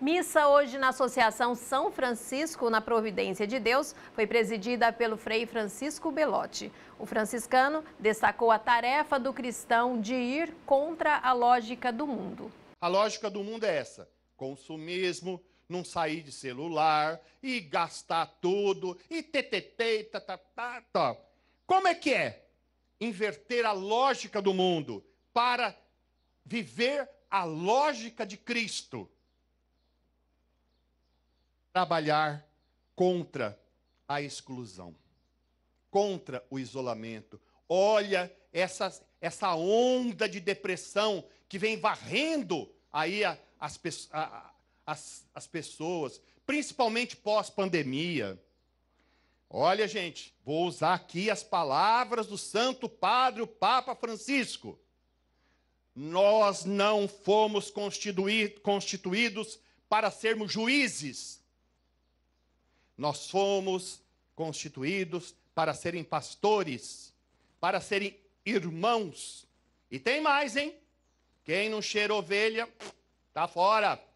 Missa hoje na Associação São Francisco na Providência de Deus foi presidida pelo Frei Francisco Belotti. O franciscano destacou a tarefa do cristão de ir contra a lógica do mundo. A lógica do mundo é essa: consumismo, não sair de celular e gastar tudo e ttt tá, tá, tá, tá. Como é que é? Inverter a lógica do mundo para viver a lógica de Cristo trabalhar contra a exclusão, contra o isolamento. Olha essa, essa onda de depressão que vem varrendo aí a, as, a, as, as pessoas, principalmente pós-pandemia. Olha, gente, vou usar aqui as palavras do Santo Padre, o Papa Francisco. Nós não fomos constituídos para sermos juízes, nós fomos constituídos para serem pastores, para serem irmãos. E tem mais, hein? Quem não cheira ovelha, tá fora.